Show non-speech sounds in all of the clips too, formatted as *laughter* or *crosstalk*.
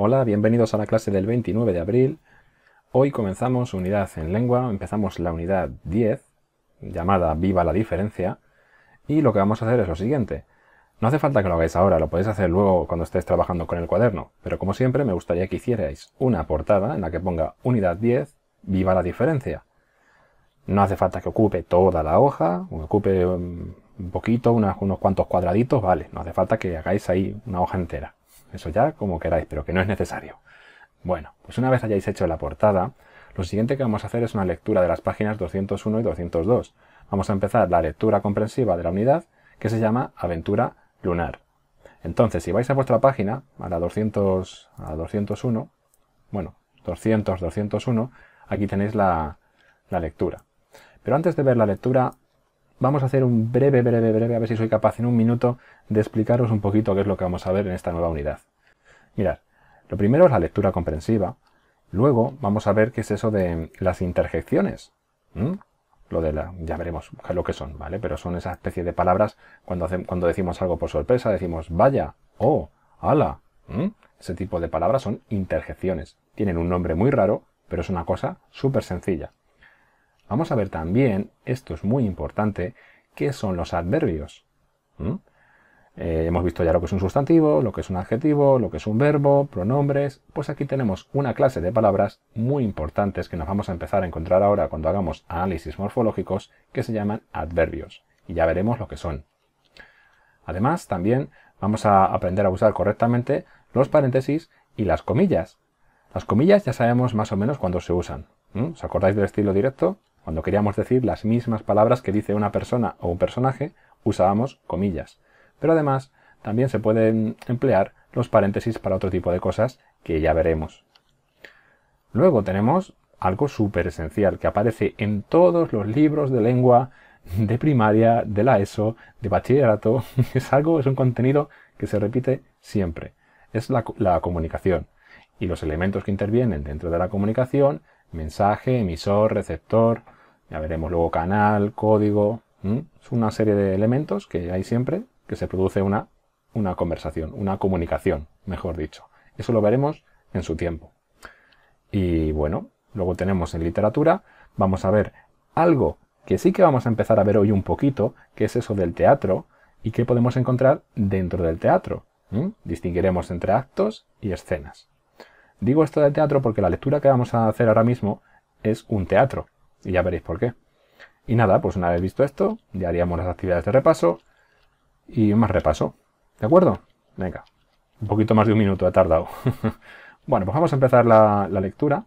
Hola, bienvenidos a la clase del 29 de abril. Hoy comenzamos unidad en lengua, empezamos la unidad 10, llamada Viva la diferencia, y lo que vamos a hacer es lo siguiente. No hace falta que lo hagáis ahora, lo podéis hacer luego cuando estéis trabajando con el cuaderno, pero como siempre me gustaría que hicierais una portada en la que ponga unidad 10, Viva la diferencia. No hace falta que ocupe toda la hoja, ocupe mm, un poquito, unos cuantos cuadraditos, vale, no hace falta que hagáis ahí una hoja entera. Eso ya como queráis, pero que no es necesario. Bueno, pues una vez hayáis hecho la portada, lo siguiente que vamos a hacer es una lectura de las páginas 201 y 202. Vamos a empezar la lectura comprensiva de la unidad, que se llama Aventura Lunar. Entonces, si vais a vuestra página, a la 200, a 201, bueno, 200, 201, aquí tenéis la, la lectura. Pero antes de ver la lectura, vamos a hacer un breve, breve, breve, a ver si soy capaz en un minuto de explicaros un poquito qué es lo que vamos a ver en esta nueva unidad. Mirad, lo primero es la lectura comprensiva, luego vamos a ver qué es eso de las interjecciones. Lo de la, ya veremos lo que son, ¿vale? Pero son esa especie de palabras cuando, cuando decimos algo por sorpresa, decimos vaya, oh, ala. Ese tipo de palabras son interjecciones. Tienen un nombre muy raro, pero es una cosa súper sencilla. Vamos a ver también, esto es muy importante, qué son los adverbios. Eh, hemos visto ya lo que es un sustantivo, lo que es un adjetivo, lo que es un verbo, pronombres. Pues aquí tenemos una clase de palabras muy importantes que nos vamos a empezar a encontrar ahora cuando hagamos análisis morfológicos que se llaman adverbios. Y ya veremos lo que son. Además, también vamos a aprender a usar correctamente los paréntesis y las comillas. Las comillas ya sabemos más o menos cuándo se usan. ¿Os acordáis del estilo directo? Cuando queríamos decir las mismas palabras que dice una persona o un personaje, usábamos comillas. Pero además, también se pueden emplear los paréntesis para otro tipo de cosas que ya veremos. Luego tenemos algo súper esencial que aparece en todos los libros de lengua de primaria, de la ESO, de bachillerato. *laughs* Es algo, es un contenido que se repite siempre. Es la, la comunicación y los elementos que intervienen dentro de la comunicación, mensaje, emisor, receptor, ya veremos luego canal, código. Es una serie de elementos que hay siempre que se produce una, una conversación, una comunicación, mejor dicho. Eso lo veremos en su tiempo. Y bueno, luego tenemos en literatura, vamos a ver algo que sí que vamos a empezar a ver hoy un poquito, que es eso del teatro y qué podemos encontrar dentro del teatro. Distinguiremos entre actos y escenas. Digo esto del teatro porque la lectura que vamos a hacer ahora mismo es un teatro, y ya veréis por qué. Y nada, pues una vez visto esto, ya haríamos las actividades de repaso y más repaso. ¿De acuerdo? Venga, un poquito más de un minuto ha tardado. *laughs* bueno, pues vamos a empezar la, lectura.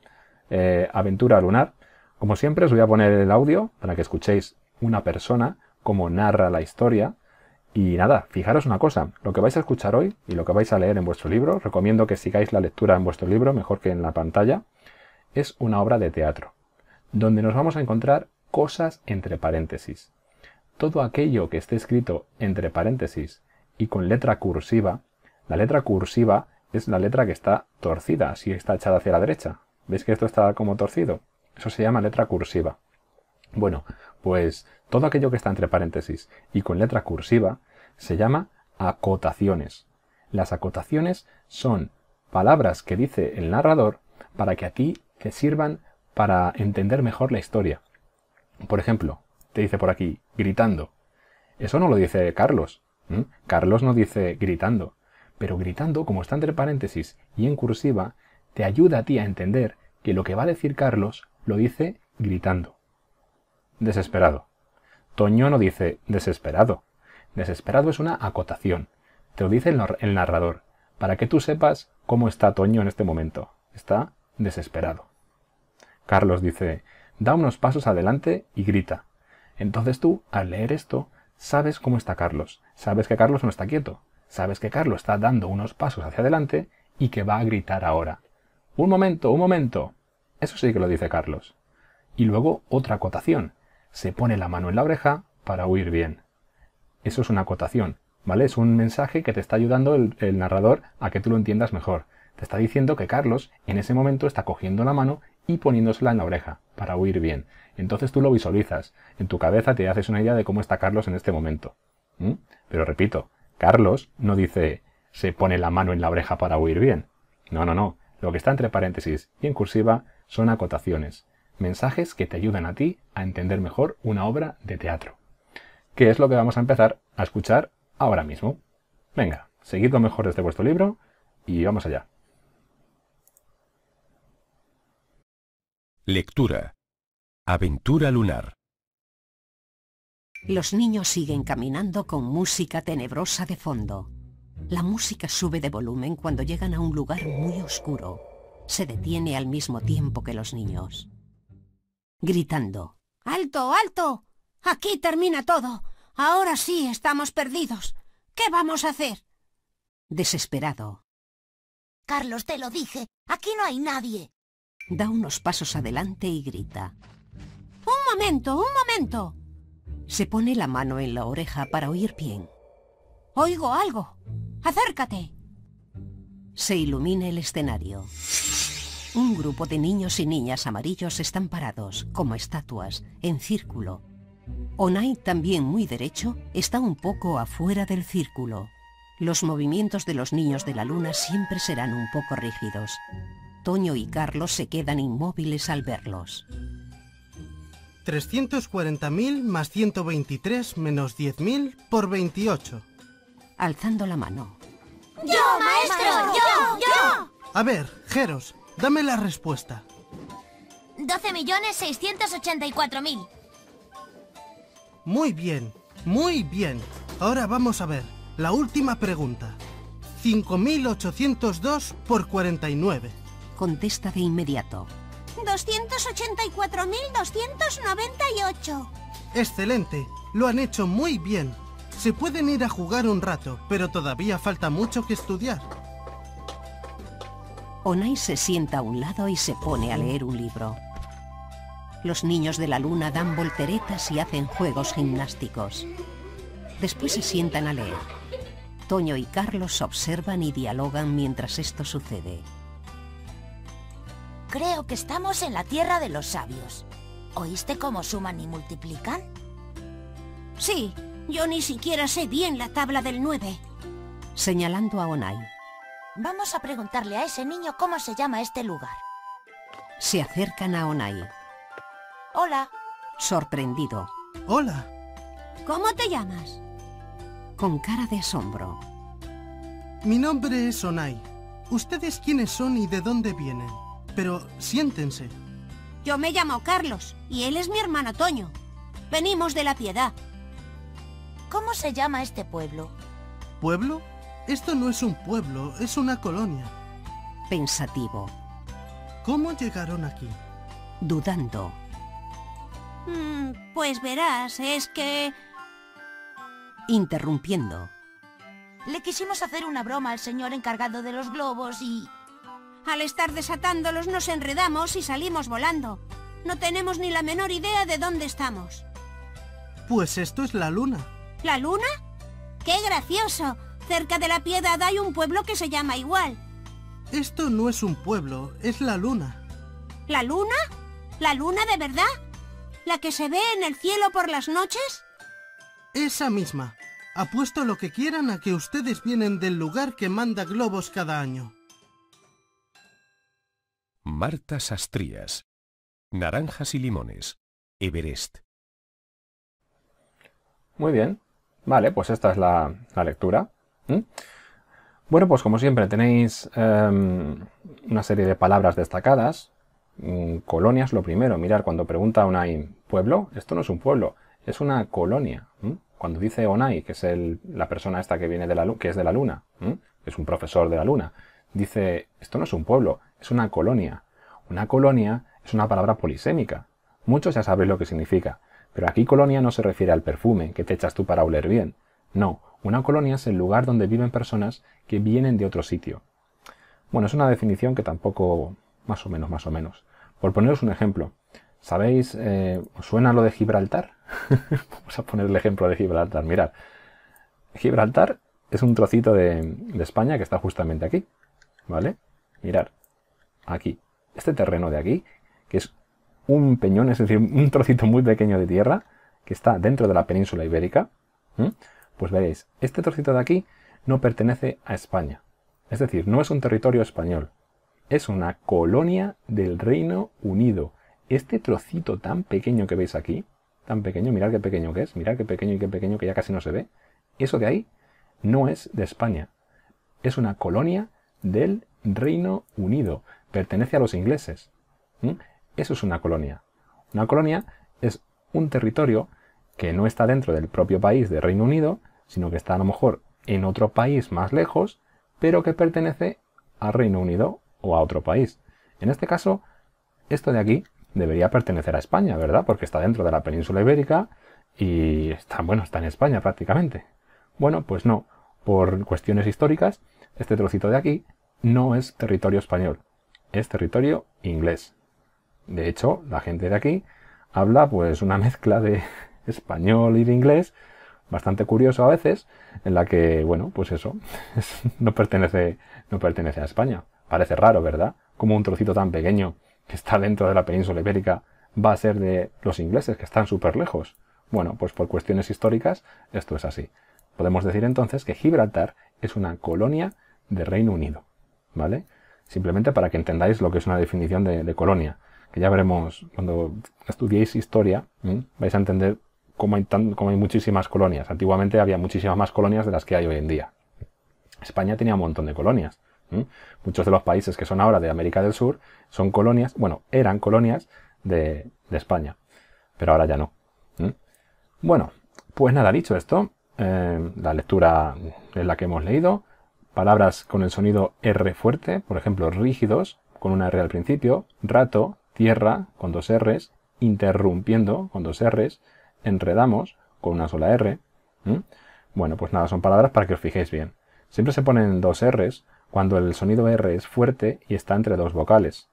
Eh, aventura lunar. Como siempre os voy a poner el audio para que escuchéis una persona cómo narra la historia. Y nada, fijaros una cosa, lo que vais a escuchar hoy y lo que vais a leer en vuestro libro, recomiendo que sigáis la lectura en vuestro libro, mejor que en la pantalla, es una obra de teatro donde nos vamos a encontrar cosas entre paréntesis. Todo aquello que esté escrito entre paréntesis y con letra cursiva, la letra cursiva es la letra que está torcida, así está echada hacia la derecha. ¿Veis que esto está como torcido? Eso se llama letra cursiva. Bueno, pues todo aquello que está entre paréntesis y con letra cursiva se llama acotaciones. Las acotaciones son palabras que dice el narrador para que a ti te sirvan para entender mejor la historia. Por ejemplo, te dice por aquí, gritando. Eso no lo dice Carlos. Carlos no dice gritando. Pero gritando, como está entre paréntesis y en cursiva, te ayuda a ti a entender que lo que va a decir Carlos lo dice gritando. Desesperado. Toño no dice desesperado. Desesperado es una acotación. Te lo dice el narrador, para que tú sepas cómo está Toño en este momento. Está desesperado. Carlos dice, da unos pasos adelante y grita. Entonces tú, al leer esto, sabes cómo está Carlos, sabes que Carlos no está quieto, sabes que Carlos está dando unos pasos hacia adelante y que va a gritar ahora. Un momento, un momento. Eso sí que lo dice Carlos. Y luego otra acotación. Se pone la mano en la oreja para huir bien. Eso es una acotación, ¿vale? Es un mensaje que te está ayudando el, el narrador a que tú lo entiendas mejor. Te está diciendo que Carlos en ese momento está cogiendo la mano y poniéndosela en la oreja para huir bien. Entonces tú lo visualizas, en tu cabeza te haces una idea de cómo está Carlos en este momento. ¿Mm? Pero repito, Carlos no dice se pone la mano en la oreja para huir bien. No, no, no. Lo que está entre paréntesis y en cursiva son acotaciones, mensajes que te ayudan a ti a entender mejor una obra de teatro. Que es lo que vamos a empezar a escuchar ahora mismo. Venga, seguidlo mejor desde este vuestro libro y vamos allá. Lectura. Aventura lunar. Los niños siguen caminando con música tenebrosa de fondo. La música sube de volumen cuando llegan a un lugar muy oscuro. Se detiene al mismo tiempo que los niños. Gritando. ¡Alto, alto! Aquí termina todo. Ahora sí estamos perdidos. ¿Qué vamos a hacer? Desesperado. Carlos, te lo dije. Aquí no hay nadie. Da unos pasos adelante y grita. ¡Un momento, un momento! Se pone la mano en la oreja para oír bien. Oigo algo. Acércate. Se ilumina el escenario. Un grupo de niños y niñas amarillos están parados, como estatuas, en círculo. Onai, también muy derecho, está un poco afuera del círculo. Los movimientos de los niños de la luna siempre serán un poco rígidos. Toño y Carlos se quedan inmóviles al verlos. 340.000 más 123 menos 10.000 por 28. Alzando la mano. ¡Yo, maestro! ¡Yo! ¡Yo! A ver, Jeros, dame la respuesta. 12.684.000. Muy bien, muy bien. Ahora vamos a ver la última pregunta. 5.802 por 49 contesta de inmediato. 284.298. Excelente, lo han hecho muy bien. Se pueden ir a jugar un rato, pero todavía falta mucho que estudiar. Onai se sienta a un lado y se pone a leer un libro. Los niños de la luna dan volteretas y hacen juegos gimnásticos. Después se sientan a leer. Toño y Carlos observan y dialogan mientras esto sucede. Creo que estamos en la tierra de los sabios. ¿Oíste cómo suman y multiplican? Sí, yo ni siquiera sé bien la tabla del 9. Señalando a Onai. Vamos a preguntarle a ese niño cómo se llama este lugar. Se acercan a Onai. Hola. Sorprendido. Hola. ¿Cómo te llamas? Con cara de asombro. Mi nombre es Onai. ¿Ustedes quiénes son y de dónde vienen? Pero siéntense. Yo me llamo Carlos y él es mi hermano Toño. Venimos de La Piedad. ¿Cómo se llama este pueblo? ¿Pueblo? Esto no es un pueblo, es una colonia. Pensativo. ¿Cómo llegaron aquí? Dudando. Mm, pues verás, es que... Interrumpiendo. Le quisimos hacer una broma al señor encargado de los globos y... Al estar desatándolos nos enredamos y salimos volando. No tenemos ni la menor idea de dónde estamos. Pues esto es la luna. ¿La luna? ¡Qué gracioso! Cerca de la piedad hay un pueblo que se llama igual. Esto no es un pueblo, es la luna. ¿La luna? ¿La luna de verdad? ¿La que se ve en el cielo por las noches? Esa misma. Apuesto lo que quieran a que ustedes vienen del lugar que manda globos cada año. Marta Sastrías. Naranjas y limones. Everest. Muy bien. Vale, pues esta es la, lectura. ¿Mm? Bueno, pues como siempre tenéis em, una serie de palabras destacadas. Mm, colonias, lo primero. Mirar, cuando pregunta Onay pueblo, esto no es un pueblo, es una colonia. Cuando dice Onay, que es la persona esta que viene de la que es de la luna, es un profesor de la luna, dice esto no es un pueblo, es una colonia. Una colonia es una palabra polisémica. Muchos ya sabéis lo que significa, pero aquí colonia no se refiere al perfume que te echas tú para oler bien. No, una colonia es el lugar donde viven personas que vienen de otro sitio. Bueno, es una definición que tampoco más o menos, más o menos. Por poneros un ejemplo, ¿sabéis? Eh, suena lo de Gibraltar? *laughs* Vamos a poner el ejemplo de Gibraltar. Mirad, Gibraltar es un trocito de, de España que está justamente aquí. ¿Vale? Mirad, aquí. Este terreno de aquí, que es un peñón, es decir, un trocito muy pequeño de tierra, que está dentro de la península ibérica, pues veréis, este trocito de aquí no pertenece a España. Es decir, no es un territorio español. Es una colonia del Reino Unido. Este trocito tan pequeño que veis aquí, tan pequeño, mirad qué pequeño que es, mirad qué pequeño y qué pequeño que ya casi no se ve, eso de ahí no es de España. Es una colonia del Reino Unido pertenece a los ingleses. Eso es una colonia. Una colonia es un territorio que no está dentro del propio país de Reino Unido, sino que está a lo mejor en otro país más lejos, pero que pertenece a Reino Unido o a otro país. En este caso, esto de aquí debería pertenecer a España, ¿verdad? Porque está dentro de la península ibérica y está, bueno, está en España prácticamente. Bueno, pues no. Por cuestiones históricas, este trocito de aquí no es territorio español es territorio inglés. De hecho, la gente de aquí habla pues una *laughs* mezcla de español y de inglés bastante curioso a veces, en la que, bueno, pues eso, *laughs* no, pertenece, no pertenece a España. Parece raro, ¿verdad? Como un trocito tan pequeño que está dentro de la península ibérica va a ser de los ingleses, que están súper lejos. Bueno, pues por cuestiones históricas esto es así. Podemos decir entonces que Gibraltar es una colonia de Reino Unido, ¿vale? simplemente para que entendáis lo que es una definición de, colonia, que ya veremos cuando estudiéis historia, vais a entender cómo hay, hay muchísimas colonias. Antiguamente había muchísimas más colonias de las que hay hoy en día. España tenía un montón de colonias. Muchos de los países que son ahora de América del Sur son colonias, bueno, eran colonias de, de España, pero ahora ya no. Bueno, pues nada, dicho esto, eh, la lectura es la que hemos leído palabras con el sonido R fuerte, por ejemplo, rígidos, con una R al principio, rato, tierra, con dos Rs, interrumpiendo, con dos Rs, enredamos, con una sola R. Bueno, pues nada, son palabras para que os fijéis bien. Siempre se ponen dos Rs cuando el sonido R es fuerte y está entre dos vocales.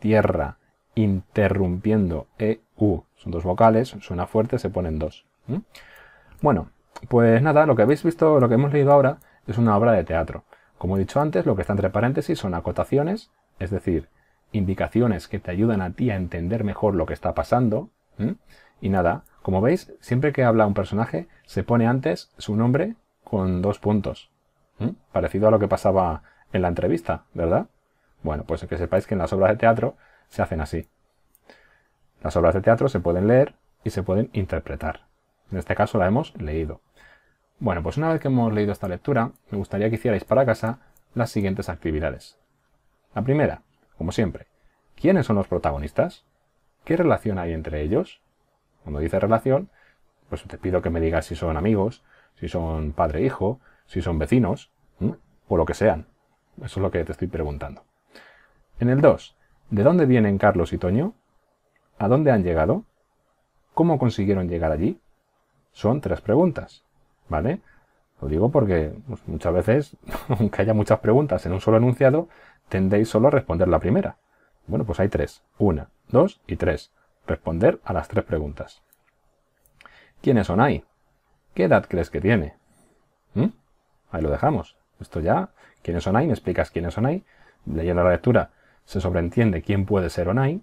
Tierra, interrumpiendo, E, U, Son dos vocales, suena fuerte, se ponen dos. Bueno, pues nada, lo que habéis visto, lo que hemos leído ahora, es una obra de teatro. Como he dicho antes, lo que está entre paréntesis son acotaciones, es decir, indicaciones que te ayudan a ti a entender mejor lo que está pasando. Y nada, como veis, siempre que habla un personaje, se pone antes su nombre con dos puntos. Parecido a lo que pasaba en la entrevista, ¿verdad? Bueno, pues que sepáis que en las obras de teatro se hacen así. Las obras de teatro se pueden leer y se pueden interpretar. En este caso la hemos leído. Bueno, pues una vez que hemos leído esta lectura, me gustaría que hicierais para casa las siguientes actividades. La primera, como siempre, ¿quiénes son los protagonistas? ¿Qué relación hay entre ellos? Cuando dice relación, pues te pido que me digas si son amigos, si son padre-hijo, e si son vecinos, o lo que sean. Eso es lo que te estoy preguntando. En el 2, ¿de dónde vienen Carlos y Toño? ¿A dónde han llegado? ¿Cómo consiguieron llegar allí? Son tres preguntas. ¿vale? Lo digo porque pues, muchas veces, *laughs* aunque haya muchas preguntas en un solo enunciado, tendéis solo a responder la primera. Bueno, pues hay tres. Una, dos y tres. Responder a las tres preguntas. ¿Quién es Onay? ¿Qué edad crees que tiene? ¿Mm? Ahí lo dejamos. Esto ya, ¿Quién es Onay? Me explicas quién es ahí. Leyendo la lectura se sobreentiende quién puede ser Onai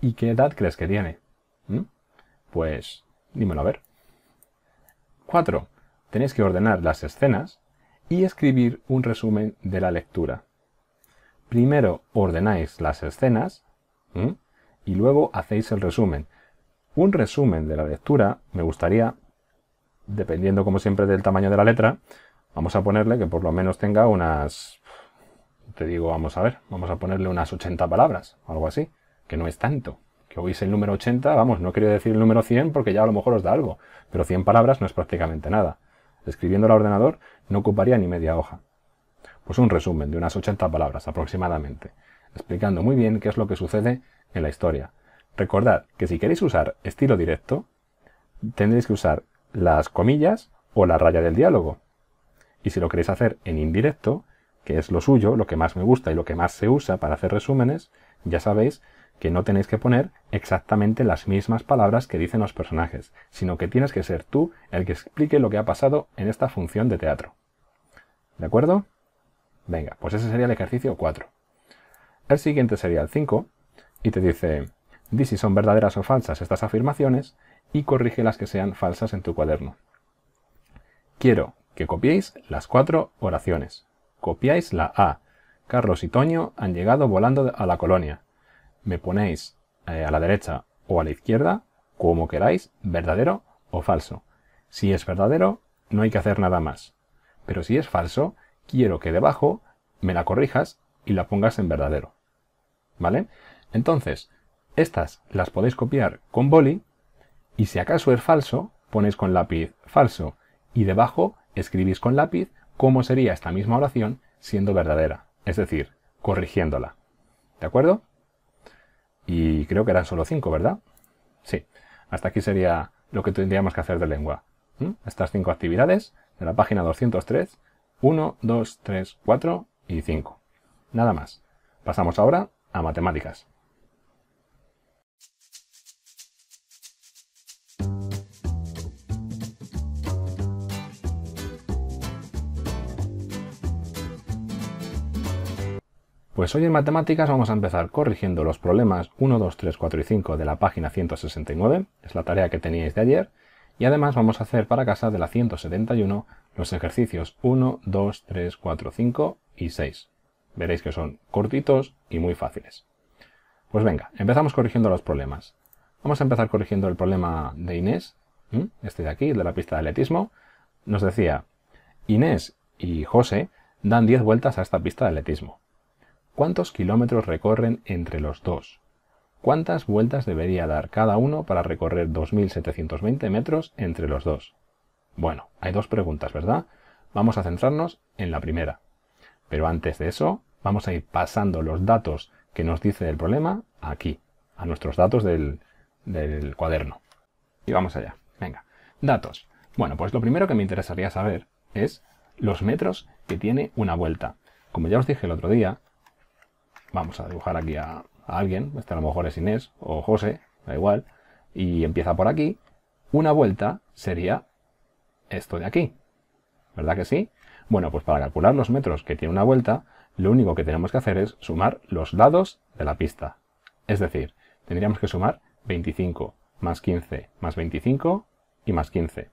y qué edad crees que tiene. ¿Mm? Pues dímelo a ver. Cuatro tenéis que ordenar las escenas y escribir un resumen de la lectura. Primero ordenáis las escenas y luego hacéis el resumen. Un resumen de la lectura me gustaría, dependiendo como siempre del tamaño de la letra, vamos a ponerle que por lo menos tenga unas... Te digo, vamos a ver, vamos a ponerle unas 80 palabras, algo así, que no es tanto. Que oís el número 80, vamos, no quiero decir el número 100 porque ya a lo mejor os da algo, pero 100 palabras no es prácticamente nada escribiendo al ordenador, no ocuparía ni media hoja. Pues un resumen de unas 80 palabras aproximadamente, explicando muy bien qué es lo que sucede en la historia. Recordad que si queréis usar estilo directo, tendréis que usar las comillas o la raya del diálogo. Y si lo queréis hacer en indirecto, que es lo suyo, lo que más me gusta y lo que más se usa para hacer resúmenes, ya sabéis que no tenéis que poner exactamente las mismas palabras que dicen los personajes, sino que tienes que ser tú el que explique lo que ha pasado en esta función de teatro. ¿De acuerdo? Venga, pues ese sería el ejercicio 4. El siguiente sería el 5, y te dice, di si son verdaderas o falsas estas afirmaciones y corrige las que sean falsas en tu cuaderno. Quiero que copiéis las cuatro oraciones. Copiáis la A. Carlos y Toño han llegado volando a la colonia me ponéis eh, a la derecha o a la izquierda, como queráis, verdadero o falso. Si es verdadero, no hay que hacer nada más. Pero si es falso, quiero que debajo me la corrijas y la pongas en verdadero. ¿Vale? Entonces, estas las podéis copiar con boli y si acaso es falso, ponéis con lápiz falso y debajo escribís con lápiz cómo sería esta misma oración siendo verdadera, es decir, corrigiéndola. ¿De acuerdo? Y creo que eran solo cinco, ¿verdad? Sí. Hasta aquí sería lo que tendríamos que hacer de lengua. ¿Mm? Estas cinco actividades de la página 203, 1, 2, 3, 4 y 5. Nada más. Pasamos ahora a matemáticas. Pues hoy en matemáticas vamos a empezar corrigiendo los problemas 1, 2, 3, 4 y 5 de la página 169, es la tarea que teníais de ayer, y además vamos a hacer para casa de la 171 los ejercicios 1, 2, 3, 4, 5 y 6. Veréis que son cortitos y muy fáciles. Pues venga, empezamos corrigiendo los problemas. Vamos a empezar corrigiendo el problema de Inés, este de aquí, de la pista de atletismo. Nos decía, Inés y José dan 10 vueltas a esta pista de atletismo. ¿Cuántos kilómetros recorren entre los dos? ¿Cuántas vueltas debería dar cada uno para recorrer 2.720 metros entre los dos? Bueno, hay dos preguntas, ¿verdad? Vamos a centrarnos en la primera. Pero antes de eso, vamos a ir pasando los datos que nos dice el problema aquí, a nuestros datos del, del cuaderno. Y vamos allá. Venga, datos. Bueno, pues lo primero que me interesaría saber es los metros que tiene una vuelta. Como ya os dije el otro día, vamos a dibujar aquí a, alguien, este a lo mejor es Inés o José, da igual, y empieza por aquí, una vuelta sería esto de aquí, ¿verdad que sí? Bueno, pues para calcular los metros que tiene una vuelta, lo único que tenemos que hacer es sumar los lados de la pista. Es decir, tendríamos que sumar 25 más 15 más 25 y más 15.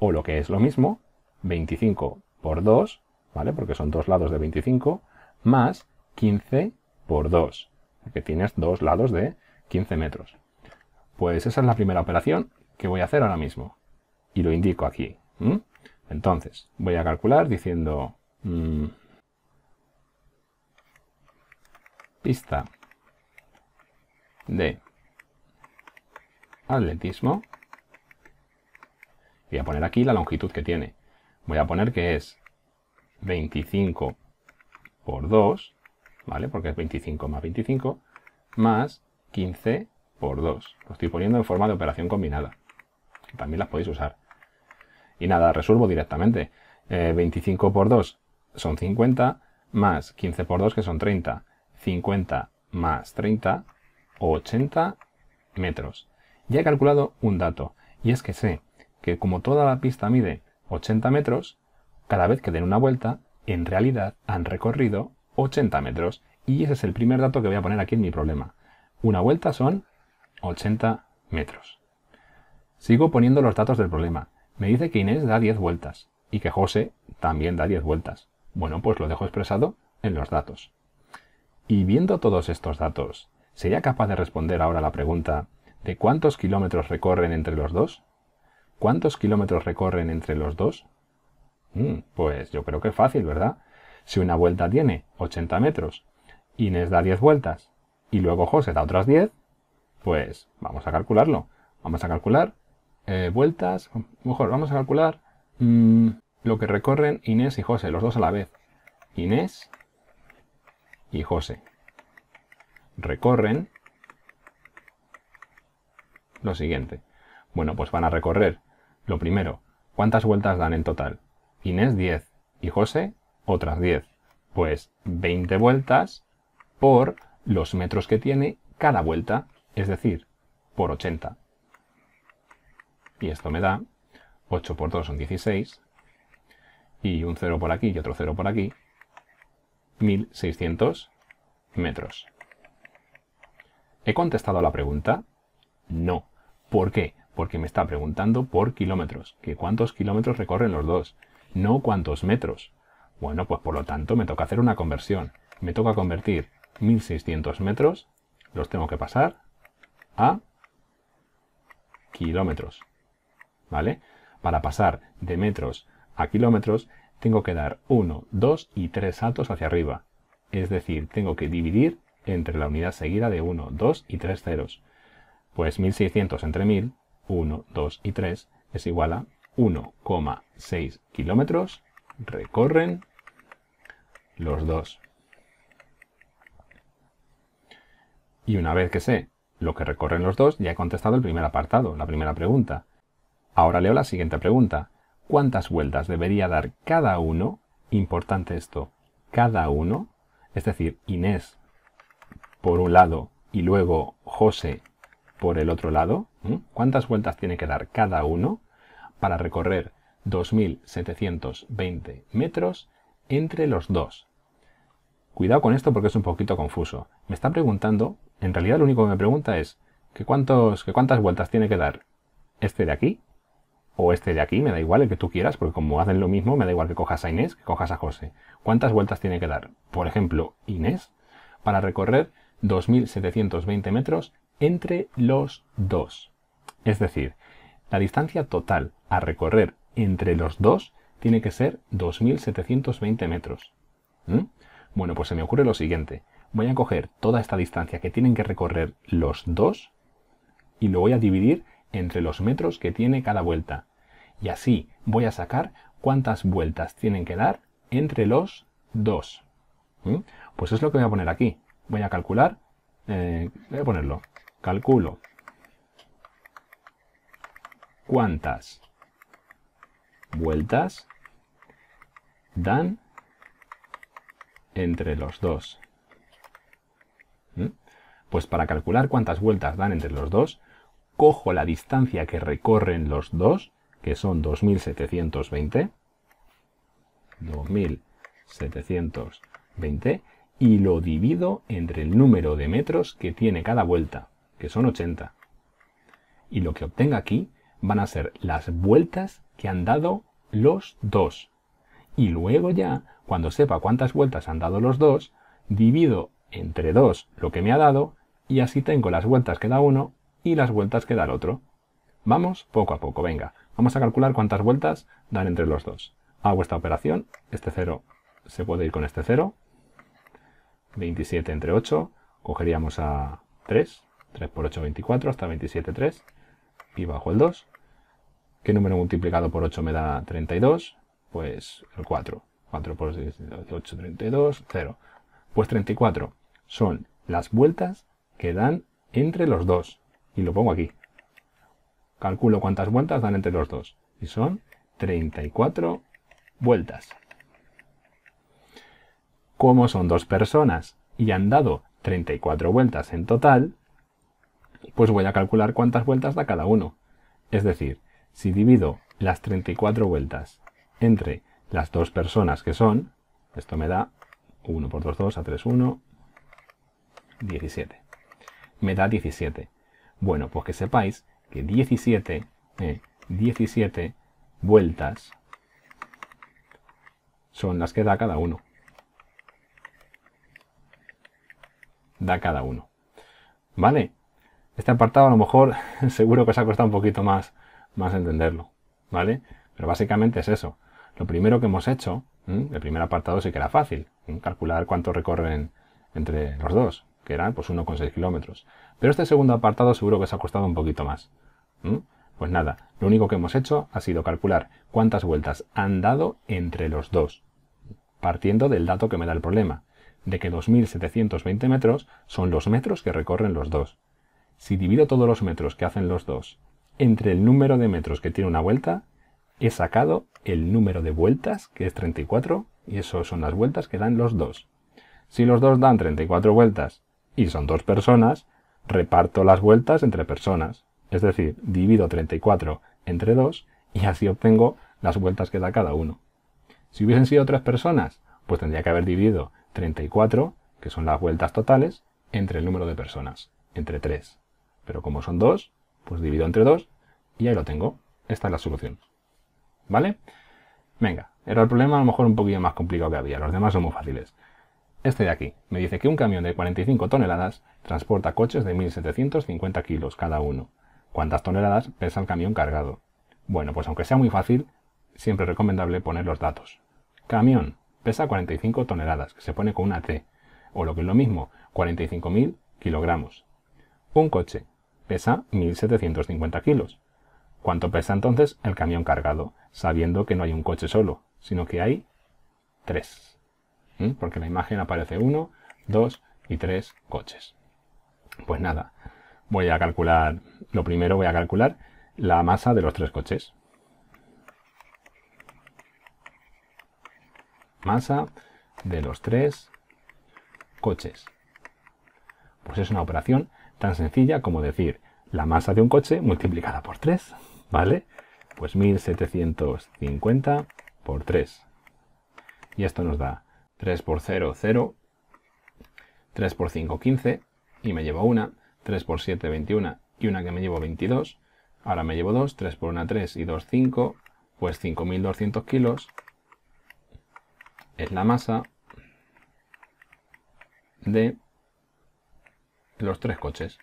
O lo que es lo mismo, 25 por 2, ¿vale? Porque son dos lados de 25, más 15 por 2, que tienes dos lados de 15 metros. Pues esa es la primera operación que voy a hacer ahora mismo. Y lo indico aquí. Entonces, voy a calcular diciendo... Mm, pista de atletismo. Voy a poner aquí la longitud que tiene. Voy a poner que es 25 por 2 ¿vale? Porque es 25 más 25, más 15 por 2. Lo estoy poniendo en forma de operación combinada, también las podéis usar. Y nada, resuelvo directamente. 25 eh, por 2 son 50, más 15 por 2 que son 30. 50 más 30, 80 metros. Ya he calculado un dato, y es que sé que como toda la pista mide 80 metros, cada vez que den una vuelta, en realidad han recorrido 80 metros. Y ese es el primer dato que voy a poner aquí en mi problema. Una vuelta son 80 metros. Sigo poniendo los datos del problema. Me dice que Inés da 10 vueltas y que José también da 10 vueltas. Bueno, pues lo dejo expresado en los datos. Y viendo todos estos datos, ¿sería capaz de responder ahora la pregunta de cuántos kilómetros recorren entre los dos? ¿Cuántos kilómetros recorren entre los dos? Mm, pues yo creo que es fácil, ¿verdad? Si una vuelta tiene 80 metros, Inés da 10 vueltas y luego José da otras 10, pues vamos a calcularlo. Vamos a calcular eh, vueltas, mejor, vamos a calcular mm, lo que recorren Inés y José, los dos a la vez. Inés y José recorren lo siguiente. Bueno, pues van a recorrer, lo primero, ¿cuántas vueltas dan en total? Inés 10 y José otras 10. Pues 20 vueltas por los metros que tiene cada vuelta, es decir, por 80. Y esto me da 8 por 2 son 16, y un 0 por aquí y otro 0 por aquí, 1600 metros. ¿He contestado la pregunta? No. ¿Por qué? Porque me está preguntando por kilómetros, que cuántos kilómetros recorren los dos, no cuántos metros. Bueno, pues por lo tanto me toca hacer una conversión. Me toca convertir 1600 metros, los tengo que pasar a kilómetros. ¿Vale? Para pasar de metros a kilómetros tengo que dar 1, 2 y 3 saltos hacia arriba. Es decir, tengo que dividir entre la unidad seguida de 1, 2 y 3 ceros. Pues 1600 entre 1000, 1, 2 y 3 es igual a 1,6 kilómetros recorren los dos. Y una vez que sé lo que recorren los dos, ya he contestado el primer apartado, la primera pregunta. Ahora leo la siguiente pregunta. ¿Cuántas vueltas debería dar cada uno? Importante esto, cada uno, es decir, Inés por un lado y luego José por el otro lado. ¿Cuántas vueltas tiene que dar cada uno para recorrer 2.720 metros entre los dos. Cuidado con esto porque es un poquito confuso. Me está preguntando, en realidad lo único que me pregunta es que, cuántos, cuántas vueltas tiene que dar este de aquí o este de aquí, me da igual el que tú quieras, porque como hacen lo mismo, me da igual que cojas a Inés, que cojas a José. ¿Cuántas vueltas tiene que dar? Por ejemplo, Inés, para recorrer 2.720 metros entre los dos. Es decir, la distancia total a recorrer entre los dos tiene que ser 2.720 metros. ¿Mm? Bueno, pues se me ocurre lo siguiente. Voy a coger toda esta distancia que tienen que recorrer los dos y lo voy a dividir entre los metros que tiene cada vuelta. Y así voy a sacar cuántas vueltas tienen que dar entre los dos. ¿Mm? Pues es lo que voy a poner aquí. Voy a calcular. Eh, voy a ponerlo. Calculo. ¿Cuántas vueltas dan entre los dos. ¿Mm? Pues para calcular cuántas vueltas dan entre los dos, cojo la distancia que recorren los dos, que son 2720, 2720, y lo divido entre el número de metros que tiene cada vuelta, que son 80. Y lo que obtenga aquí van a ser las vueltas que han dado los dos y luego ya, cuando sepa cuántas vueltas han dado los dos, divido entre dos lo que me ha dado y así tengo las vueltas que da uno y las vueltas que da el otro. Vamos poco a poco, venga, vamos a calcular cuántas vueltas dan entre los dos. Hago esta operación, este 0 se puede ir con este 0, 27 entre 8, cogeríamos a 3, 3 por 8, 24, hasta 27, 3, y bajo el 2, ¿Qué número multiplicado por 8 me da 32, pues el 4. 4 por 6, 8, 32, 0. Pues 34 son las vueltas que dan entre los dos. Y lo pongo aquí. Calculo cuántas vueltas dan entre los dos. Y son 34 vueltas. Como son dos personas y han dado 34 vueltas en total, pues voy a calcular cuántas vueltas da cada uno. Es decir, si divido las 34 vueltas entre las dos personas que son, esto me da 1 por 2, 2, a 3, 1, 17. Me da 17. Bueno, pues que sepáis que 17, 17 eh, vueltas son las que da cada uno. Da cada uno. ¿Vale? Este apartado a lo mejor *laughs* seguro que os ha costado un poquito más, más entenderlo. ¿Vale? Pero básicamente es eso. Lo primero que hemos hecho, el primer apartado sí que era fácil, calcular cuánto recorren entre los dos, que eran pues 1,6 kilómetros. Pero este segundo apartado seguro que os ha costado un poquito más. Pues nada, lo único que hemos hecho ha sido calcular cuántas vueltas han dado entre los dos, partiendo del dato que me da el problema, de que 2.720 metros son los metros que recorren los dos. Si divido todos los metros que hacen los dos entre el número de metros que tiene una vuelta, he sacado el número de vueltas, que es 34, y eso son las vueltas que dan los dos. Si los dos dan 34 vueltas y son dos personas, reparto las vueltas entre personas. Es decir, divido 34 entre 2 y así obtengo las vueltas que da cada uno. Si hubiesen sido tres personas, pues tendría que haber dividido 34, que son las vueltas totales, entre el número de personas, entre 3. Pero como son dos, pues divido entre dos y ahí lo tengo. Esta es la solución. ¿vale? Venga, era el problema a lo mejor un poquillo más complicado que había, los demás son muy fáciles. Este de aquí me dice que un camión de 45 toneladas transporta coches de 1.750 kilos cada uno. ¿Cuántas toneladas pesa el camión cargado? Bueno, pues aunque sea muy fácil, siempre es recomendable poner los datos. Camión pesa 45 toneladas, que se pone con una T, o lo que es lo mismo, 45.000 kilogramos. Un coche pesa 1.750 kilos. ¿Cuánto pesa entonces el camión cargado? sabiendo que no hay un coche solo, sino que hay tres. Porque en la imagen aparece uno, dos y tres coches. Pues nada, voy a calcular, lo primero voy a calcular la masa de los tres coches. Masa de los tres coches. Pues es una operación tan sencilla como decir la masa de un coche multiplicada por tres, ¿vale? Pues 1750 por 3. Y esto nos da 3 por 0, 0. 3 por 5, 15. Y me llevo una. 3 por 7, 21. Y una que me llevo 22. Ahora me llevo 2. 3 por 1, 3. Y 2, 5. Pues 5200 kilos es la masa de los tres coches.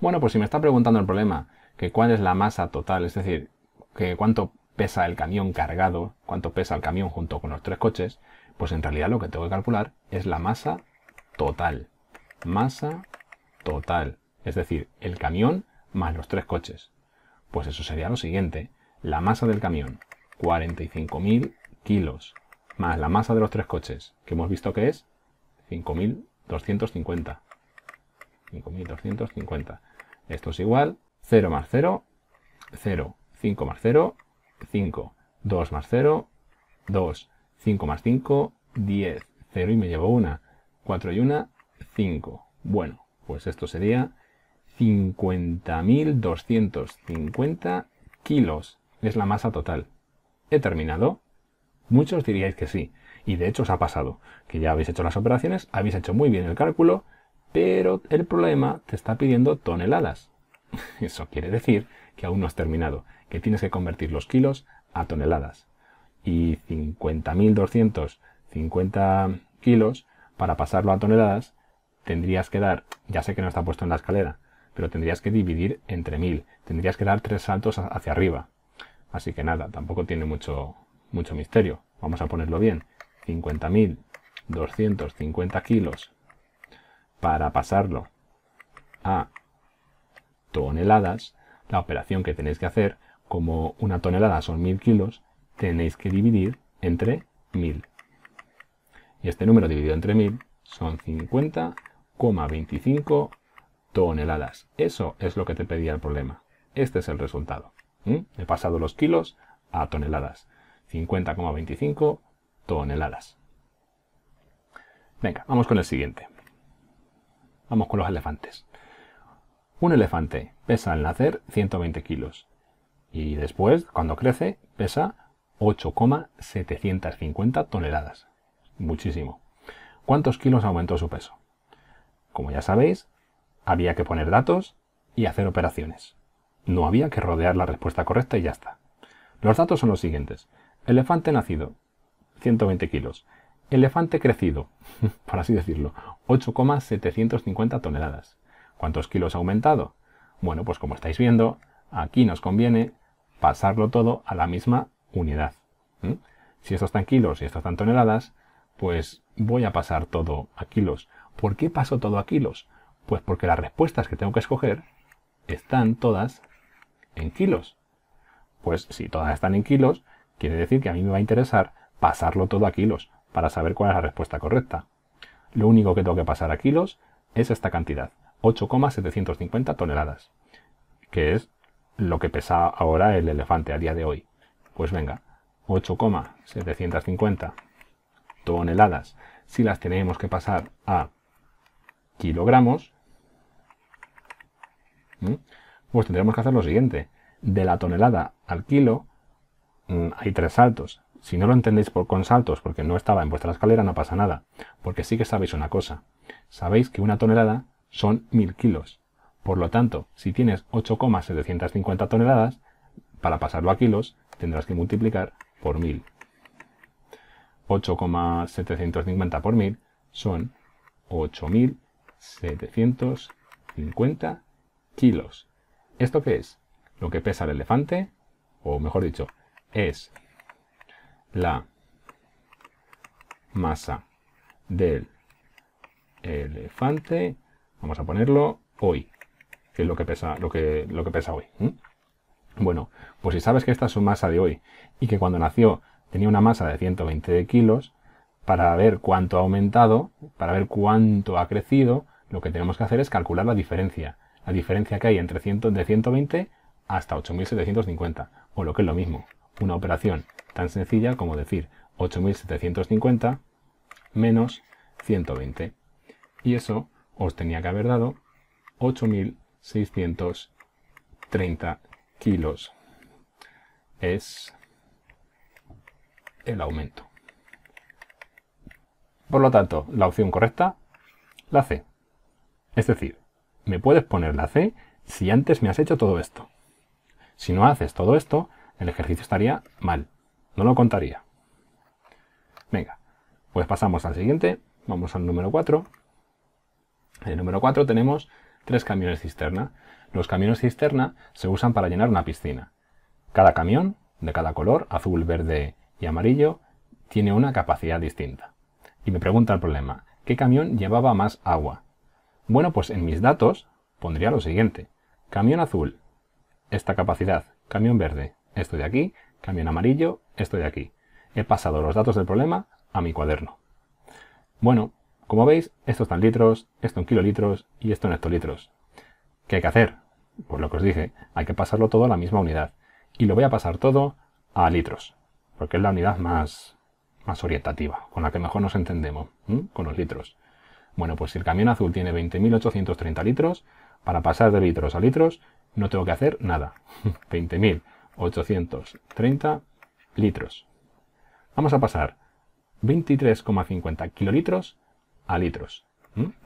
Bueno, pues si me está preguntando el problema, que cuál es la masa total, es decir, que cuánto pesa el camión cargado, cuánto pesa el camión junto con los tres coches, pues en realidad lo que tengo que calcular es la masa total. Masa total, es decir, el camión más los tres coches. Pues eso sería lo siguiente, la masa del camión, 45.000 kilos, más la masa de los tres coches, que hemos visto que es 5.250. 5.250. Esto es igual 0 más 0, 0, 5 más 0, 5, 2 más 0, 2, 5 más 5, 10, 0 y me llevo una, 4 y 1, 5. Bueno, pues esto sería 50.250 kilos. Es la masa total. ¿He terminado? Muchos diríais que sí, y de hecho os ha pasado, que ya habéis hecho las operaciones, habéis hecho muy bien el cálculo, pero el problema te está pidiendo toneladas. *laughs* Eso quiere decir que aún no has terminado, que tienes que convertir los kilos a toneladas. Y 50.250 kilos, para pasarlo a toneladas, tendrías que dar, ya sé que no está puesto en la escalera, pero tendrías que dividir entre 1.000, tendrías que dar tres saltos hacia arriba. Así que nada, tampoco tiene mucho, mucho misterio. Vamos a ponerlo bien. 50.250 kilos para pasarlo a toneladas, la operación que tenéis que hacer, como una tonelada son 1000 kilos, tenéis que dividir entre 1000. Y este número dividido entre 1000 son 50,25 toneladas. Eso es lo que te pedía el problema. Este es el resultado. He pasado los kilos a toneladas. 50,25 toneladas. Venga, vamos con el siguiente. Vamos con los elefantes. Un elefante pesa al nacer 120 kilos y después, cuando crece, pesa 8,750 toneladas. Muchísimo. ¿Cuántos kilos aumentó su peso? Como ya sabéis, había que poner datos y hacer operaciones. No había que rodear la respuesta correcta y ya está. Los datos son los siguientes. Elefante nacido, 120 kilos. Elefante crecido, *laughs* por así decirlo, 8,750 toneladas. ¿Cuántos kilos ha aumentado? Bueno, pues como estáis viendo, aquí nos conviene pasarlo todo a la misma unidad. Si esto está en kilos y esto está en toneladas, pues voy a pasar todo a kilos. ¿Por qué paso todo a kilos? Pues porque las respuestas que tengo que escoger están todas en kilos. Pues si todas están en kilos, quiere decir que a mí me va a interesar pasarlo todo a kilos para saber cuál es la respuesta correcta. Lo único que tengo que pasar a kilos es esta cantidad. 8,750 toneladas, que es lo que pesa ahora el elefante a día de hoy. Pues venga, 8,750 toneladas, si las tenemos que pasar a kilogramos, pues tendremos que hacer lo siguiente. De la tonelada al kilo mm, hay tres saltos. Si no lo entendéis por, con saltos, porque no estaba en vuestra escalera, no pasa nada. Porque sí que sabéis una cosa. Sabéis que una tonelada son 1000 kilos. Por lo tanto, si tienes 8,750 toneladas, para pasarlo a kilos tendrás que multiplicar por 1000. 8,750 por 1000 son 8.750 kilos. ¿Esto qué es? Lo que pesa el elefante, o mejor dicho, es la masa del elefante Vamos a ponerlo hoy, que es lo que pesa, lo que, lo que pesa hoy. Bueno, pues si sabes que esta es su masa de hoy y que cuando nació tenía una masa de 120 kilos, para ver cuánto ha aumentado, para ver cuánto ha crecido, lo que tenemos que hacer es calcular la diferencia. La diferencia que hay entre de 120 hasta 8.750, o lo que es lo mismo, una operación tan sencilla como decir 8.750 menos 120. Y eso os tenía que haber dado 8.630 kilos. Es el aumento. Por lo tanto, la opción correcta, la C. Es decir, me puedes poner la C si antes me has hecho todo esto. Si no haces todo esto, el ejercicio estaría mal. No lo contaría. Venga, pues pasamos al siguiente. Vamos al número 4. En el número 4 tenemos tres camiones cisterna. Los camiones cisterna se usan para llenar una piscina. Cada camión, de cada color, azul, verde y amarillo, tiene una capacidad distinta. Y me pregunta el problema, ¿qué camión llevaba más agua? Bueno, pues en mis datos pondría lo siguiente. Camión azul, esta capacidad. Camión verde, esto de aquí. Camión amarillo, esto de aquí. He pasado los datos del problema a mi cuaderno. Bueno, como veis, esto está en litros, esto en kilolitros y esto en hectolitros. ¿Qué hay que hacer? Pues lo que os dije, hay que pasarlo todo a la misma unidad. Y lo voy a pasar todo a litros, porque es la unidad más, más orientativa, con la que mejor nos entendemos, con los litros. Bueno, pues si el camión azul tiene 20.830 litros, para pasar de litros a litros no tengo que hacer nada. 20.830 *laughs* litros. Vamos a pasar 23,50 kilolitros a litros.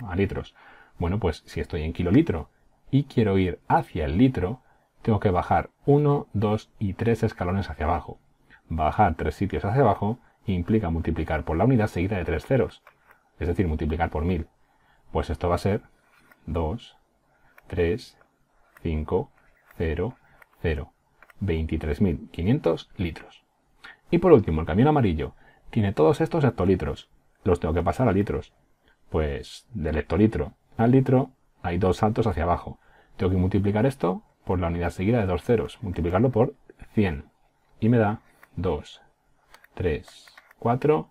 A litros. Bueno, pues si estoy en kilolitro y quiero ir hacia el litro, tengo que bajar 1, 2 y 3 escalones hacia abajo. Bajar 3 sitios hacia abajo implica multiplicar por la unidad seguida de 3 ceros, es decir, multiplicar por 1000. Pues esto va a ser 2, 3, 5, 0, 0, 23.500 litros. Y por último, el camión amarillo tiene todos estos hectolitros. Los tengo que pasar a litros pues del hectolitro al litro hay dos saltos hacia abajo. Tengo que multiplicar esto por la unidad seguida de dos ceros, multiplicarlo por 100. Y me da 2, 3, 4,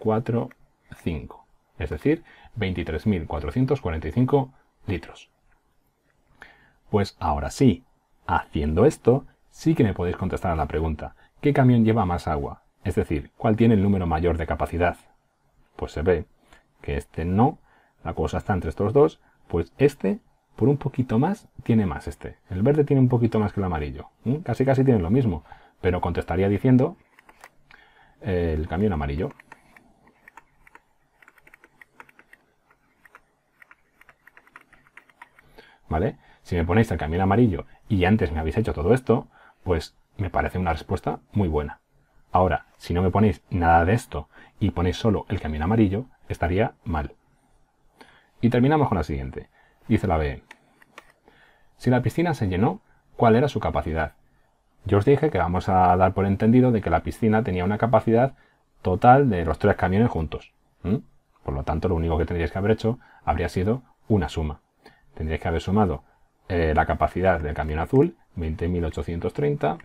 4, 5. Es decir, 23.445 litros. Pues ahora sí, haciendo esto, sí que me podéis contestar a la pregunta, ¿qué camión lleva más agua? Es decir, ¿cuál tiene el número mayor de capacidad? Pues se ve que este no, la cosa está entre estos dos, pues este, por un poquito más, tiene más este. El verde tiene un poquito más que el amarillo. Casi casi tienen lo mismo, pero contestaría diciendo eh, el camión amarillo. ¿Vale? Si me ponéis el camión amarillo y antes me habéis hecho todo esto, pues me parece una respuesta muy buena. Ahora, si no me ponéis nada de esto y ponéis solo el camión amarillo, estaría mal. Y terminamos con la siguiente. Dice la B. Si la piscina se llenó, ¿cuál era su capacidad? Yo os dije que vamos a dar por entendido de que la piscina tenía una capacidad total de los tres camiones juntos. Por lo tanto, lo único que tendríais que haber hecho habría sido una suma. Tendríais que haber sumado eh, la capacidad del camión azul, 20.830,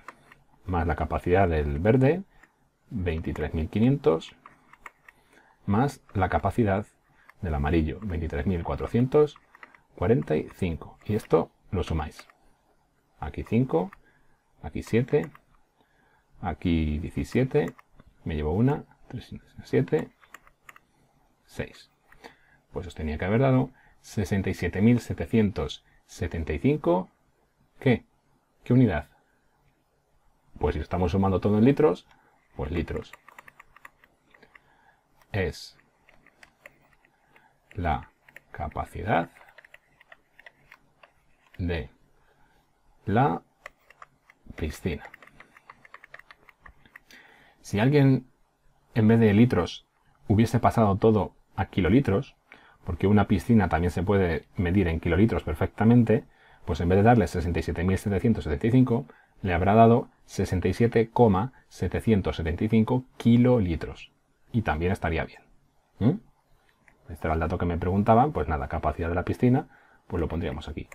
más la capacidad del verde, 23.500, más la capacidad del amarillo, 23.445. Y esto lo sumáis. Aquí 5, aquí 7, aquí 17, me llevo una, 307. 6. Pues os tenía que haber dado 67.775. ¿Qué? ¿Qué unidad? Pues si estamos sumando todo en litros, pues litros es la capacidad de la piscina. Si alguien, en vez de litros, hubiese pasado todo a kilolitros, porque una piscina también se puede medir en kilolitros perfectamente, pues en vez de darle 67.775, le habrá dado 67,775 kilolitros y también estaría bien. ¿eh? Este era el dato que me preguntaban, pues nada, capacidad de la piscina, pues lo pondríamos aquí,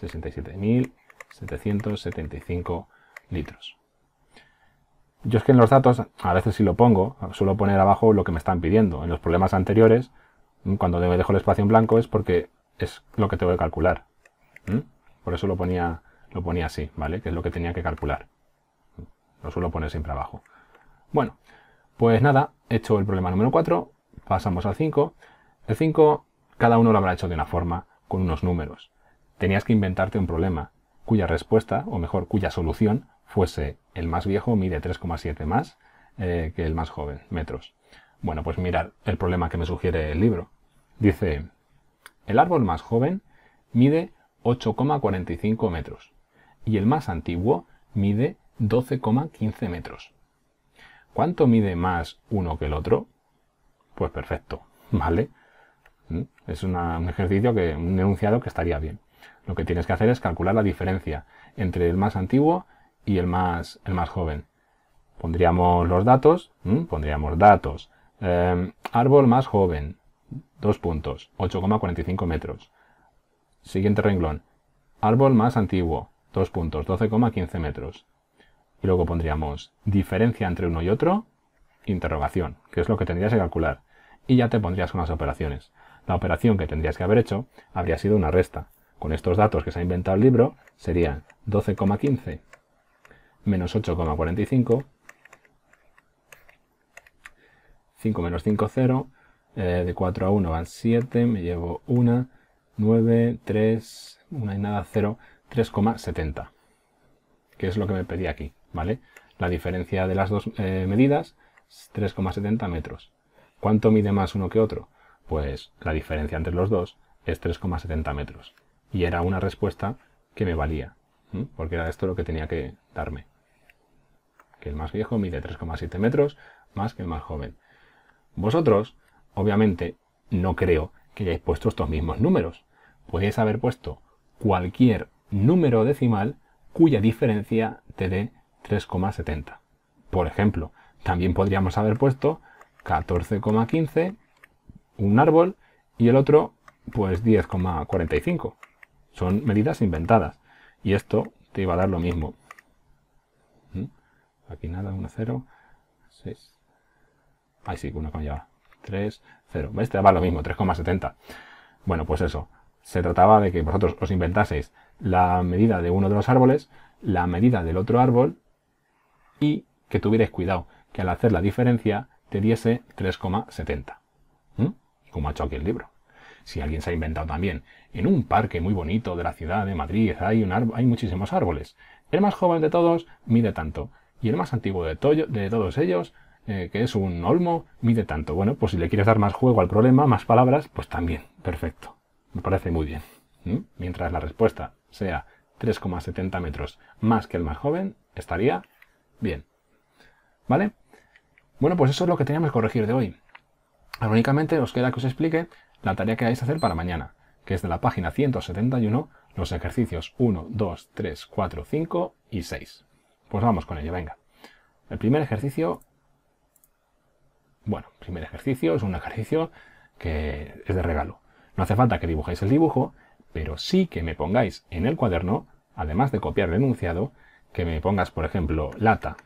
67.775 litros. Yo es que en los datos, a veces si lo pongo, suelo poner abajo lo que me están pidiendo. En los problemas anteriores, mm, cuando me dejo el espacio en blanco es porque es lo que tengo que calcular. Por eso lo ponía, lo ponía así, ¿vale? Que es lo que tenía que calcular. Lo suelo poner siempre abajo. Bueno, pues nada, hecho el problema número 4, pasamos al 5. El 5, cada uno lo habrá hecho de una forma, con unos números. Tenías que inventarte un problema, cuya respuesta, o mejor, cuya solución, fuese el más viejo mide 3,7 más eh, que el más joven, metros. Bueno, pues mirar el problema que me sugiere el libro. Dice, el árbol más joven mide 8,45 metros y el más antiguo mide 12,15 metros. ¿Cuánto mide más uno que el otro? Pues perfecto, *laughs* ¿vale? ¿Mm? Es un ejercicio, que, un enunciado que estaría bien. Lo que tienes que hacer es calcular la diferencia entre el más antiguo y el más, el más joven. Pondríamos los datos, pondríamos datos, em, árbol más joven, dos puntos, 8,45 metros. Siguiente renglón, árbol más antiguo, dos puntos, 12,15 metros y luego pondríamos diferencia entre uno y otro, interrogación, que es lo que tendrías que calcular, y ya te pondrías con las operaciones. La operación que tendrías que haber hecho habría sido una resta. Con estos datos que se ha inventado el libro, serían 12,15 menos 8,45, 5 menos 5, 0, eh, de 4 a 1 van 7, me llevo 1, 9, 3, 1 y nada, 0, 3,70, que es lo que me pedía aquí. ¿vale? La diferencia de las dos eh, medidas es 3,70 metros. ¿Cuánto mide más uno que otro? Pues la diferencia entre los dos es 3,70 metros. Y era una respuesta que me valía, porque era esto lo que tenía que darme. Que el más viejo mide 3,7 metros más que el más joven. Vosotros, obviamente, no creo que hayáis puesto estos mismos números. Podéis haber puesto cualquier número decimal cuya diferencia te dé 3,70. Por ejemplo, también podríamos haber puesto 14,15, un árbol, y el otro, pues 10,45. Son medidas inventadas. Y esto te iba a dar lo mismo. ¿Mm? Aquí nada, 1, 0, 6. Ahí sí, una Este 3, 0. Te lo mismo, 3,70. Bueno, pues eso. Se trataba de que vosotros os inventaseis la medida de uno de los árboles, la medida del otro árbol y que tuvierais cuidado que al hacer la diferencia te diese 3,70, como ha hecho aquí el libro. Si alguien se ha inventado también, en un parque muy bonito de la ciudad de Madrid hay, un hay muchísimos árboles. El más joven de todos mide tanto, y el más antiguo de, de todos ellos, eh, que es un olmo, mide tanto. Bueno, pues si le quieres dar más juego al problema, más palabras, pues también, perfecto. Me parece muy bien. Mientras la respuesta sea 3,70 metros más que el más joven, estaría Bien. ¿Vale? Bueno, pues eso es lo que teníamos que corregir de hoy. únicamente os queda que os explique la tarea que vais a hacer para mañana, que es de la página 171, los ejercicios 1, 2, 3, 4, 5 y 6. Pues vamos con ello, venga. El primer ejercicio, bueno, primer ejercicio es un ejercicio que es de regalo. No hace falta que dibujéis el dibujo, pero sí que me pongáis en el cuaderno, además de copiar el enunciado, que me pongas, por ejemplo, lata.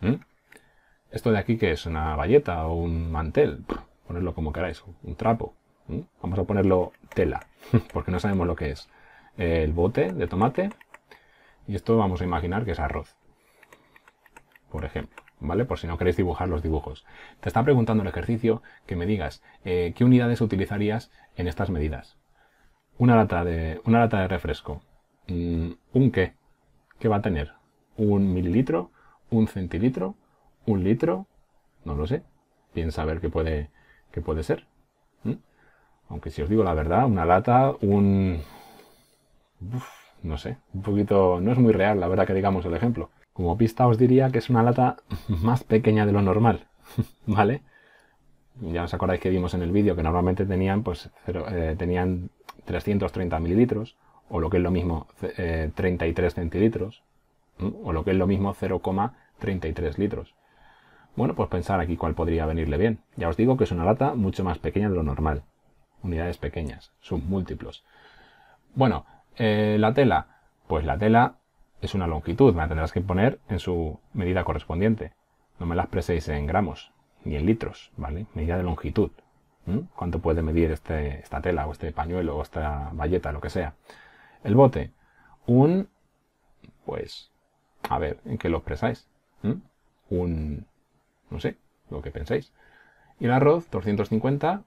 ¿Mm? Esto de aquí, que es? ¿Una valleta o un mantel? Ponerlo como queráis, un trapo. ¿Mm? Vamos a ponerlo tela, *laughs* porque no sabemos lo que es. El bote de tomate. Y esto vamos a imaginar que es arroz. Por ejemplo. ¿Vale? Por si no queréis dibujar los dibujos. Te está preguntando el ejercicio que me digas eh, qué unidades utilizarías en estas medidas. Una lata de, una lata de refresco. Mm, ¿Un qué? que va a tener un mililitro, un centilitro, un litro, no lo sé. Piensa a ver qué puede, qué puede ser. Aunque si os digo la verdad, una lata, un... no sé, un poquito... No es muy real, la verdad que digamos el ejemplo. Como pista os diría que es una lata más pequeña de lo normal, *laughs* ¿vale? Ya os acordáis que vimos en el vídeo que normalmente tenían, pues, eh, tenían 330 mililitros o lo que es lo mismo 33 eh, centilitros, o lo que es lo mismo 0,33 litros. Bueno, pues pensar aquí cuál podría venirle bien. Ya os digo que es una lata mucho más pequeña de lo normal. Unidades pequeñas, submúltiplos. Bueno, eh, la tela. Pues la tela es una longitud, me la tendrás que poner en su medida correspondiente. No me la expreséis en gramos, ni en litros, ¿vale? Medida de longitud. ¿Cuánto puede medir este, esta tela o este pañuelo o esta valleta, lo que sea? el bote. Un, pues, a ver, ¿en qué lo expresáis? ¿Mm? Un, no sé, lo que pensáis. Y el arroz, 250,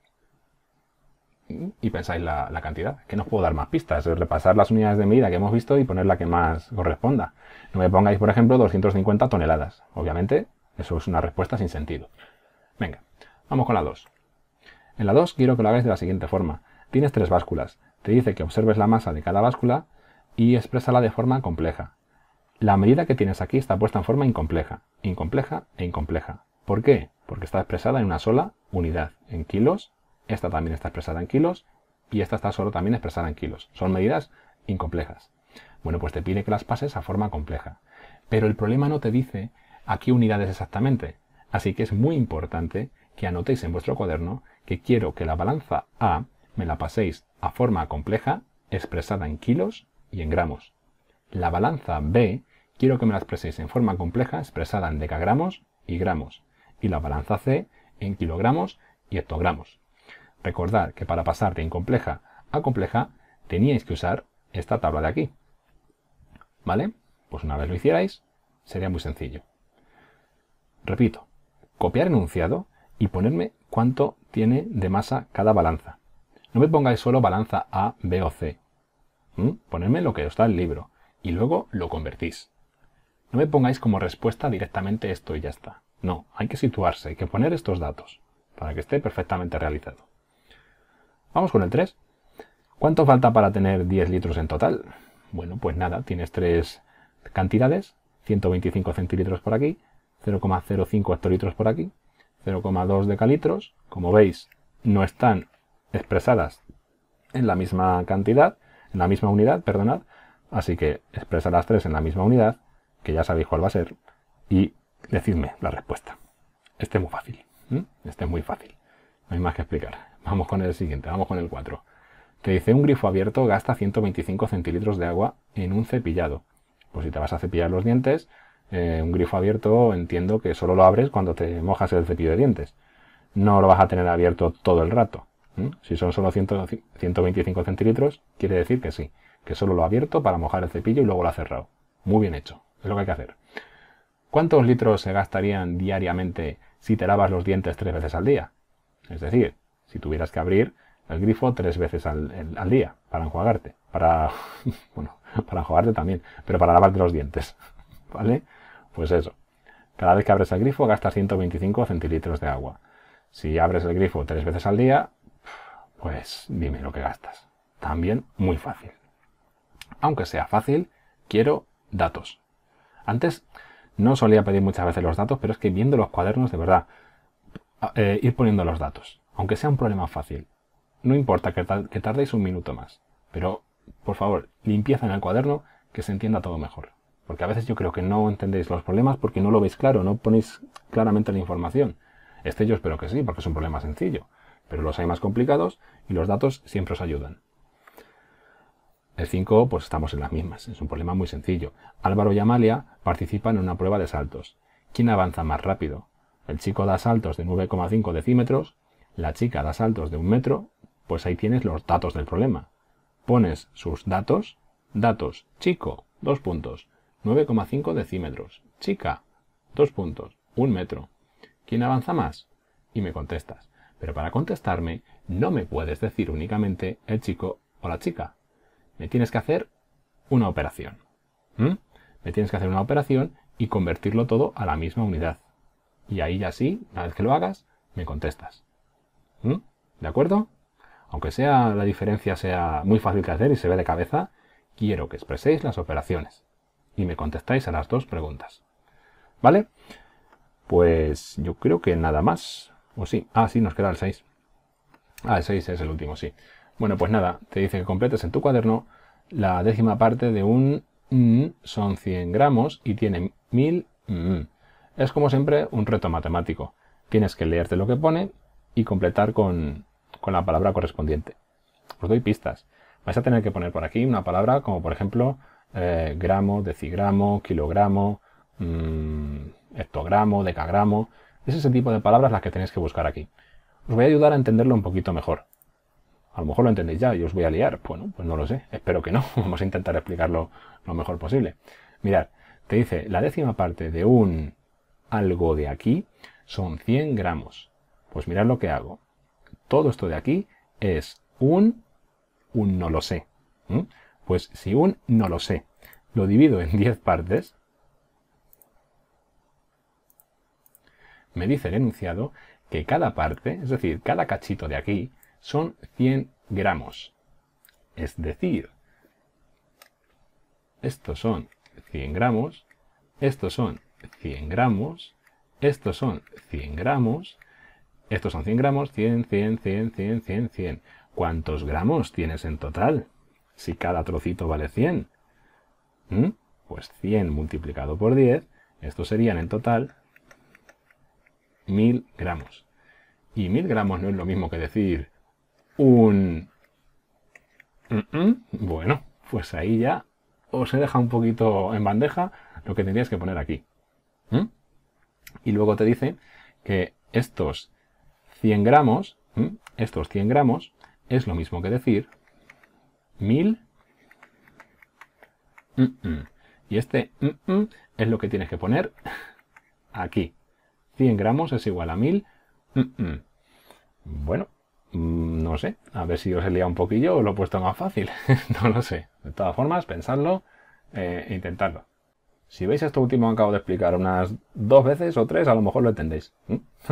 y pensáis la, la, cantidad. Que no os puedo dar más pistas, es repasar las unidades de medida que hemos visto y poner la que más corresponda. No me pongáis, por ejemplo, 250 toneladas. Obviamente, eso es una respuesta sin sentido. Venga, vamos con la 2. En la 2 quiero que lo hagáis de la siguiente forma. Tienes tres básculas te dice que observes la masa de cada báscula y exprésala de forma compleja. La medida que tienes aquí está puesta en forma incompleja, incompleja e incompleja. ¿Por qué? Porque está expresada en una sola unidad, en kilos, esta también está expresada en kilos y esta está solo también expresada en kilos. Son medidas incomplejas. Bueno, pues te pide que las pases a forma compleja. Pero el problema no te dice a qué unidades exactamente. Así que es muy importante que anotéis en vuestro cuaderno que quiero que la balanza A me la paséis a forma compleja expresada en kilos y en gramos. La balanza B quiero que me la expreséis en forma compleja expresada en decagramos y gramos. Y la balanza C en kilogramos y hectogramos. Recordad que para pasar de incompleja a compleja teníais que usar esta tabla de aquí. ¿Vale? Pues una vez lo hicierais, sería muy sencillo. Repito, copiar enunciado y ponerme cuánto tiene de masa cada balanza. No me pongáis solo balanza A, B o C. ¿Mm? Ponedme lo que os da el libro y luego lo convertís. No me pongáis como respuesta directamente esto y ya está. No, hay que situarse, hay que poner estos datos para que esté perfectamente realizado. Vamos con el 3. ¿Cuánto falta para tener 10 litros en total? Bueno, pues nada, tienes tres cantidades, 125 centilitros por aquí, 0,05 hectolitros por aquí, 0,2 decalitros. Como veis, no están expresadas en la misma cantidad, en la misma unidad, perdonad. Así que expresa las tres en la misma unidad, que ya sabéis cuál va a ser, y decidme la respuesta. Este es muy fácil. Este es muy fácil. No hay más que explicar. Vamos con el siguiente, vamos con el 4. Te dice un grifo abierto gasta 125 centilitros de agua en un cepillado. Pues si te vas a cepillar los dientes, eh, un grifo abierto entiendo que solo lo abres cuando te mojas el cepillo de dientes. No lo vas a tener abierto todo el rato. ¿Mm? Si son solo 125 centilitros, quiere decir que sí, que solo lo ha abierto para mojar el cepillo y luego lo ha cerrado. Muy bien hecho, es lo que hay que hacer. ¿Cuántos litros se gastarían diariamente si te lavas los dientes tres veces al día? Es decir, si tuvieras que abrir el grifo tres veces al, al día para enjuagarte, para, *laughs* bueno, para enjuagarte también, pero para lavarte los dientes, *laughs* ¿vale? Pues eso. Cada vez que abres el grifo gastas 125 centilitros de agua. Si abres el grifo tres veces al día, pues dime lo que gastas. También muy fácil. Aunque sea fácil, quiero datos. Antes no solía pedir muchas veces los datos, pero es que viendo los cuadernos, de verdad, eh, ir poniendo los datos. Aunque sea un problema fácil. No importa que, que tardéis un minuto más. Pero, por favor, limpieza en el cuaderno que se entienda todo mejor. Porque a veces yo creo que no entendéis los problemas porque no lo veis claro, no ponéis claramente la información. Este yo espero que sí, porque es un problema sencillo pero los hay más complicados y los datos siempre os ayudan. El 5, pues estamos en las mismas, es un problema muy sencillo. Álvaro y Amalia participan en una prueba de saltos. ¿Quién avanza más rápido? El chico da saltos de 9,5 decímetros, la chica da saltos de un metro, pues ahí tienes los datos del problema. Pones sus datos, datos, chico, dos puntos, 9,5 decímetros, chica, dos puntos, un metro. ¿Quién avanza más? Y me contestas pero para contestarme no me puedes decir únicamente el chico o la chica. Me tienes que hacer una operación. Me tienes que hacer una operación y convertirlo todo a la misma unidad. Y ahí ya sí, una vez que lo hagas, me contestas. ¿De acuerdo? Aunque sea la diferencia sea muy fácil de hacer y se ve de cabeza, quiero que expreséis las operaciones y me contestáis a las dos preguntas. ¿Vale? Pues yo creo que nada más. O sí. Ah, sí, nos queda el 6. Ah, el 6 es el último, sí. Bueno, pues nada, te dice que completes en tu cuaderno la décima parte de un mm, son 100 gramos y tiene 1000 mm. Es como siempre un reto matemático. Tienes que leerte lo que pone y completar con, con la palabra correspondiente. Os doy pistas. Vais a tener que poner por aquí una palabra como por ejemplo eh, gramo, decigramo, kilogramo, mm, hectogramo, decagramo. Es ese tipo de palabras las que tenéis que buscar aquí. Os voy a ayudar a entenderlo un poquito mejor. A lo mejor lo entendéis ya y os voy a liar. Bueno, pues no lo sé. Espero que no. *laughs* Vamos a intentar explicarlo lo mejor posible. Mirad, te dice la décima parte de un algo de aquí son 100 gramos. Pues mirad lo que hago. Todo esto de aquí es un, un no lo sé. ¿Mm? Pues si un no lo sé lo divido en 10 partes, me dice el enunciado que cada parte, es decir, cada cachito de aquí, son 100 gramos. Es decir, estos son 100 gramos, estos son 100 gramos, estos son 100 gramos, estos son 100 gramos, 100, 100, 100, 100, 100, 100. ¿Cuántos gramos tienes en total? Si cada trocito vale 100. ¿Mm? Pues 100 multiplicado por 10, estos serían en total mil gramos. Y mil gramos no es lo mismo que decir un... Mm, mm, bueno, pues ahí ya os se deja un poquito en bandeja lo que tendrías que poner aquí. Y luego te dice que estos 100 gramos, estos 100 gramos, es lo mismo que decir mil mm, Y este es lo que tienes que poner aquí. 100 gramos es igual a 1000. Bueno, mm, no sé, a ver si os he liado un poquillo o lo he puesto más fácil, *laughs* no lo sé. De todas formas, pensadlo e intentadlo. Si veis esto último que acabo de explicar unas dos veces o tres, a lo mejor lo entendéis. *laughs*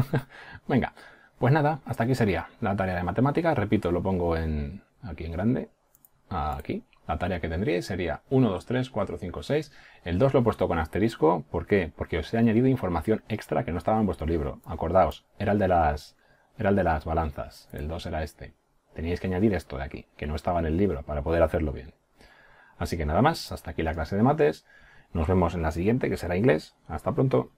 Venga, pues nada, hasta aquí sería la tarea de matemáticas. Repito, lo pongo en aquí en grande, aquí, la tarea que tendríais sería 1, 2, 3, 4, 5, 6. El 2 lo he puesto con asterisco. ¿Por qué? Porque os he añadido información extra que no estaba en vuestro libro. Acordaos, era el de las, era el de las balanzas. El 2 era este. Teníais que añadir esto de aquí, que no estaba en el libro, para poder hacerlo bien. Así que nada más, hasta aquí la clase de mates. Nos vemos en la siguiente, que será inglés. Hasta pronto.